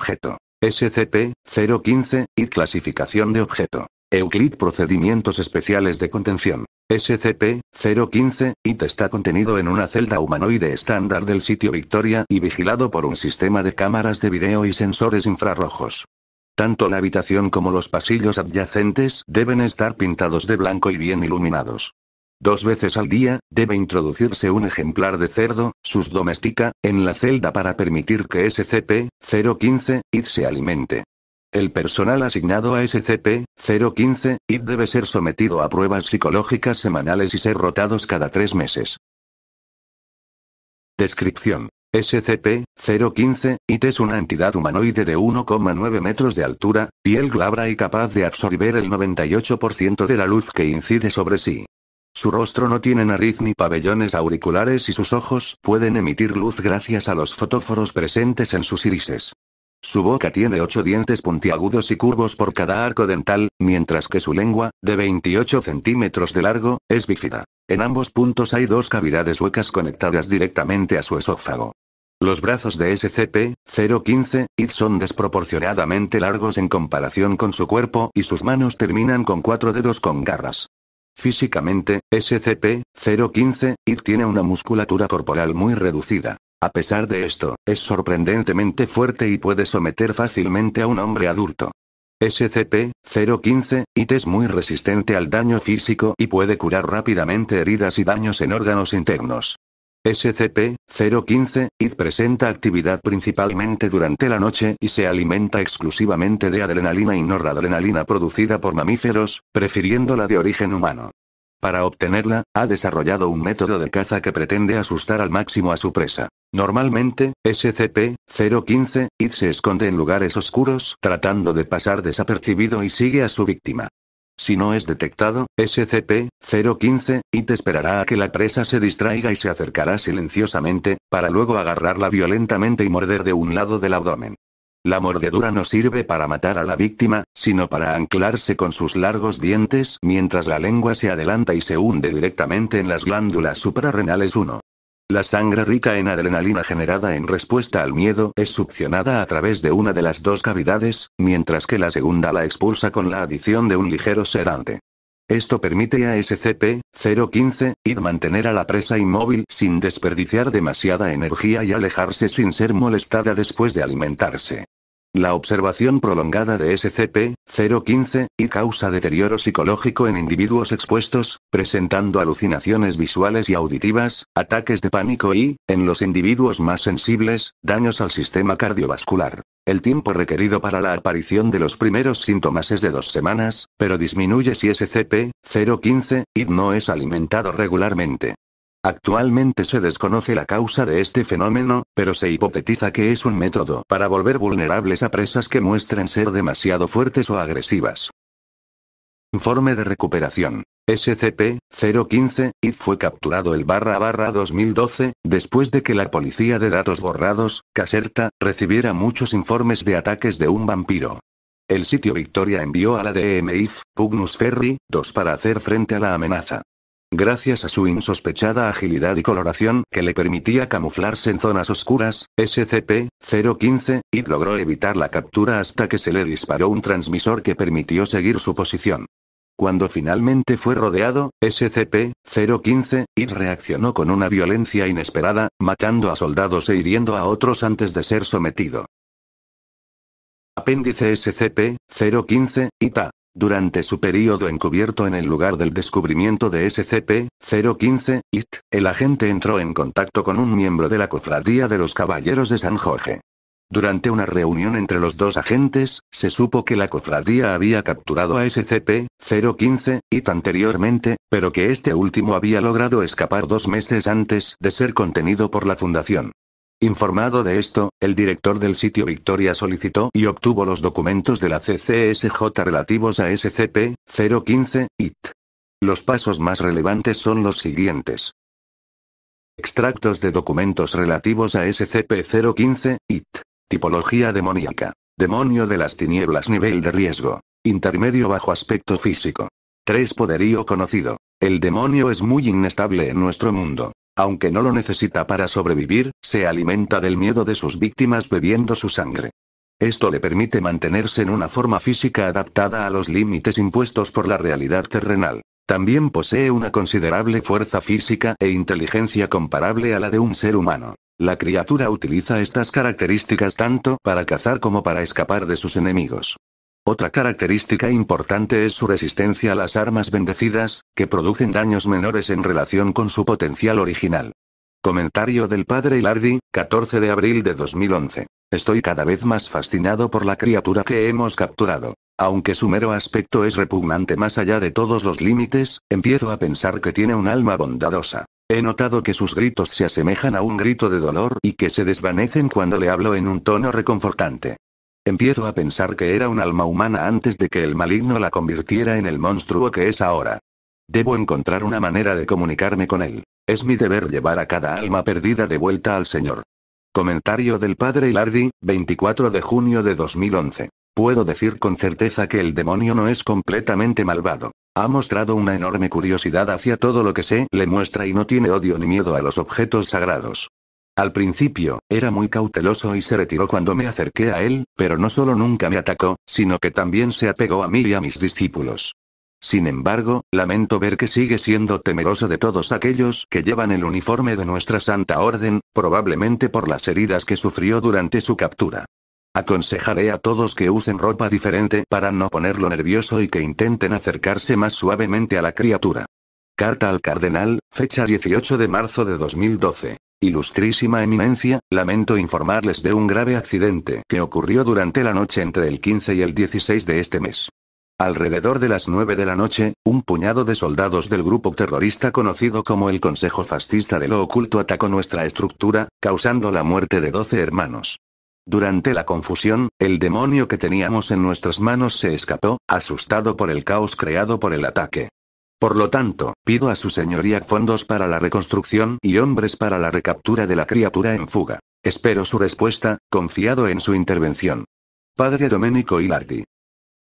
objeto. SCP-015, y clasificación de objeto. Euclid Procedimientos Especiales de Contención. SCP-015, IT está contenido en una celda humanoide estándar del sitio Victoria y vigilado por un sistema de cámaras de video y sensores infrarrojos. Tanto la habitación como los pasillos adyacentes deben estar pintados de blanco y bien iluminados. Dos veces al día, debe introducirse un ejemplar de cerdo, sus domestica, en la celda para permitir que SCP-015, it se alimente. El personal asignado a SCP-015, it debe ser sometido a pruebas psicológicas semanales y ser rotados cada tres meses. Descripción. SCP-015, IT es una entidad humanoide de 1,9 metros de altura, piel glabra y capaz de absorber el 98% de la luz que incide sobre sí. Su rostro no tiene nariz ni pabellones auriculares y sus ojos pueden emitir luz gracias a los fotóforos presentes en sus irises. Su boca tiene ocho dientes puntiagudos y curvos por cada arco dental, mientras que su lengua, de 28 centímetros de largo, es bífida. En ambos puntos hay dos cavidades huecas conectadas directamente a su esófago. Los brazos de SCP-015, id son desproporcionadamente largos en comparación con su cuerpo y sus manos terminan con cuatro dedos con garras. Físicamente, SCP-015, IT tiene una musculatura corporal muy reducida. A pesar de esto, es sorprendentemente fuerte y puede someter fácilmente a un hombre adulto. SCP-015, IT es muy resistente al daño físico y puede curar rápidamente heridas y daños en órganos internos. SCP-015, ID presenta actividad principalmente durante la noche y se alimenta exclusivamente de adrenalina y noradrenalina producida por mamíferos, prefiriendo la de origen humano. Para obtenerla, ha desarrollado un método de caza que pretende asustar al máximo a su presa. Normalmente, SCP-015, ID se esconde en lugares oscuros tratando de pasar desapercibido y sigue a su víctima. Si no es detectado, SCP-015, te esperará a que la presa se distraiga y se acercará silenciosamente, para luego agarrarla violentamente y morder de un lado del abdomen. La mordedura no sirve para matar a la víctima, sino para anclarse con sus largos dientes mientras la lengua se adelanta y se hunde directamente en las glándulas suprarrenales 1. La sangre rica en adrenalina generada en respuesta al miedo es succionada a través de una de las dos cavidades, mientras que la segunda la expulsa con la adición de un ligero sedante. Esto permite a SCP-015 ir mantener a la presa inmóvil sin desperdiciar demasiada energía y alejarse sin ser molestada después de alimentarse. La observación prolongada de SCP-015, y causa deterioro psicológico en individuos expuestos, presentando alucinaciones visuales y auditivas, ataques de pánico y, en los individuos más sensibles, daños al sistema cardiovascular. El tiempo requerido para la aparición de los primeros síntomas es de dos semanas, pero disminuye si SCP-015, y no es alimentado regularmente. Actualmente se desconoce la causa de este fenómeno, pero se hipotetiza que es un método para volver vulnerables a presas que muestren ser demasiado fuertes o agresivas. Informe de recuperación. SCP-015, IT fue capturado el barra barra 2012, después de que la policía de datos borrados, Caserta, recibiera muchos informes de ataques de un vampiro. El sitio Victoria envió a la DMIF, Pugnus Ferry, 2 para hacer frente a la amenaza. Gracias a su insospechada agilidad y coloración que le permitía camuflarse en zonas oscuras, SCP-015, it logró evitar la captura hasta que se le disparó un transmisor que permitió seguir su posición. Cuando finalmente fue rodeado, SCP-015, it reaccionó con una violencia inesperada, matando a soldados e hiriendo a otros antes de ser sometido. Apéndice SCP-015, ITA. Durante su período encubierto en el lugar del descubrimiento de SCP-015, IT, el agente entró en contacto con un miembro de la Cofradía de los Caballeros de San Jorge. Durante una reunión entre los dos agentes, se supo que la cofradía había capturado a SCP-015, IT anteriormente, pero que este último había logrado escapar dos meses antes de ser contenido por la Fundación. Informado de esto, el director del sitio Victoria solicitó y obtuvo los documentos de la CCSJ relativos a SCP-015, IT. Los pasos más relevantes son los siguientes. Extractos de documentos relativos a SCP-015, IT. Tipología demoníaca. Demonio de las tinieblas nivel de riesgo. Intermedio bajo aspecto físico. 3. Poderío conocido. El demonio es muy inestable en nuestro mundo aunque no lo necesita para sobrevivir, se alimenta del miedo de sus víctimas bebiendo su sangre. Esto le permite mantenerse en una forma física adaptada a los límites impuestos por la realidad terrenal. También posee una considerable fuerza física e inteligencia comparable a la de un ser humano. La criatura utiliza estas características tanto para cazar como para escapar de sus enemigos. Otra característica importante es su resistencia a las armas bendecidas, que producen daños menores en relación con su potencial original. Comentario del padre Hilardi, 14 de abril de 2011. Estoy cada vez más fascinado por la criatura que hemos capturado. Aunque su mero aspecto es repugnante más allá de todos los límites, empiezo a pensar que tiene un alma bondadosa. He notado que sus gritos se asemejan a un grito de dolor y que se desvanecen cuando le hablo en un tono reconfortante. Empiezo a pensar que era un alma humana antes de que el maligno la convirtiera en el monstruo que es ahora. Debo encontrar una manera de comunicarme con él. Es mi deber llevar a cada alma perdida de vuelta al Señor. Comentario del padre Hilardi, 24 de junio de 2011. Puedo decir con certeza que el demonio no es completamente malvado. Ha mostrado una enorme curiosidad hacia todo lo que se le muestra y no tiene odio ni miedo a los objetos sagrados. Al principio, era muy cauteloso y se retiró cuando me acerqué a él, pero no solo nunca me atacó, sino que también se apegó a mí y a mis discípulos. Sin embargo, lamento ver que sigue siendo temeroso de todos aquellos que llevan el uniforme de nuestra Santa Orden, probablemente por las heridas que sufrió durante su captura. Aconsejaré a todos que usen ropa diferente para no ponerlo nervioso y que intenten acercarse más suavemente a la criatura. Carta al Cardenal, fecha 18 de marzo de 2012. Ilustrísima eminencia, lamento informarles de un grave accidente que ocurrió durante la noche entre el 15 y el 16 de este mes. Alrededor de las 9 de la noche, un puñado de soldados del grupo terrorista conocido como el Consejo Fascista de lo Oculto atacó nuestra estructura, causando la muerte de 12 hermanos. Durante la confusión, el demonio que teníamos en nuestras manos se escapó, asustado por el caos creado por el ataque. Por lo tanto, pido a su señoría fondos para la reconstrucción y hombres para la recaptura de la criatura en fuga. Espero su respuesta, confiado en su intervención. Padre Domenico Ilardi.